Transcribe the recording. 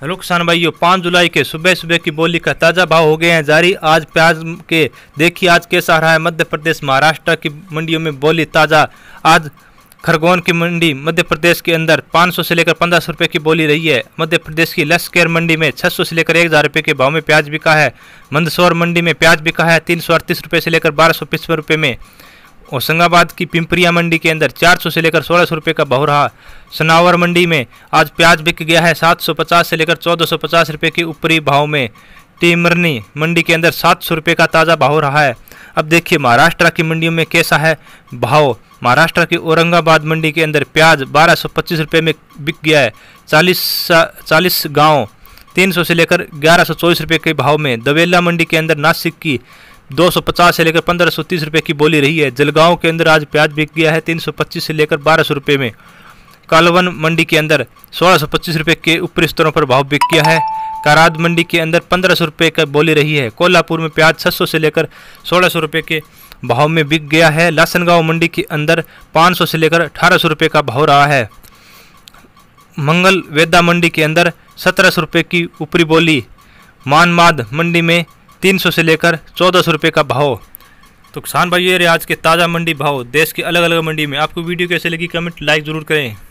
hello किसान भाइयों पाँच जुलाई के सुबह सुबह की बोली का ताज़ा भाव हो गए हैं जारी आज प्याज के देखिए आज कैसा रहा है मध्य प्रदेश महाराष्ट्र की मंडियों में बोली ताज़ा आज खरगोन की मंडी मध्य प्रदेश के अंदर 500 से लेकर पंद्रह सौ रुपये की बोली रही है मध्य प्रदेश की लश्केर मंडी में 600 से लेकर एक हज़ार रुपये के भाव में प्याज बिका है मंदसौर मंडी में प्याज बिका है तीन सौ अड़तीस रुपये से लेकर बारह सौ रुपये में होशंगाबाद की पिंपरिया मंडी के अंदर 400 से लेकर सोलह सौ का भाव रहा सनावर मंडी में आज प्याज बिक गया है 750 से लेकर 1450 रुपए के ऊपरी भाव में टीमरनी मंडी के अंदर सात सौ रुपये का ताज़ा भाव रहा है अब देखिए महाराष्ट्र की मंडियों में कैसा है भाव महाराष्ट्र की औरंगाबाद मंडी के अंदर प्याज बारह सौ पच्चीस रुपये में बिक गया है चालीस चालीस गाँव तीन सौ से लेकर ग्यारह सौ चौबीस रुपये के भाव में दवेला मंडी के अंदर नासिक की 250 से लेकर पंद्रह सौ तीस रुपये की बोली रही है जलगांव के अंदर आज प्याज बिक गया है 325 से लेकर बारह सौ रुपये में कालवन मंडी के अंदर सोलह सौ पच्चीस रुपये के ऊपरी स्तरों पर भाव बिक गया है काराद मंडी के अंदर पंद्रह सौ रुपये का बोली रही है कोल्हापुर में प्याज छः सौ से लेकर सोलह सौ रुपये के भाव में बिक गया है लासनगांव मंडी के अंदर पाँच सौ से लेकर अठारह सौ रुपये का भाव रहा है मंगल वेदा मंडी के अंदर सत्रह सौ रुपये की ऊपरी बोली मानमाद मंडी में तीन सौ से लेकर चौदह सौ रुपये का भाव तो किसान भाई ये रहे आज के ताज़ा मंडी भाव देश के अलग अलग मंडी में आपको वीडियो कैसे लगी कमेंट लाइक ज़रूर करें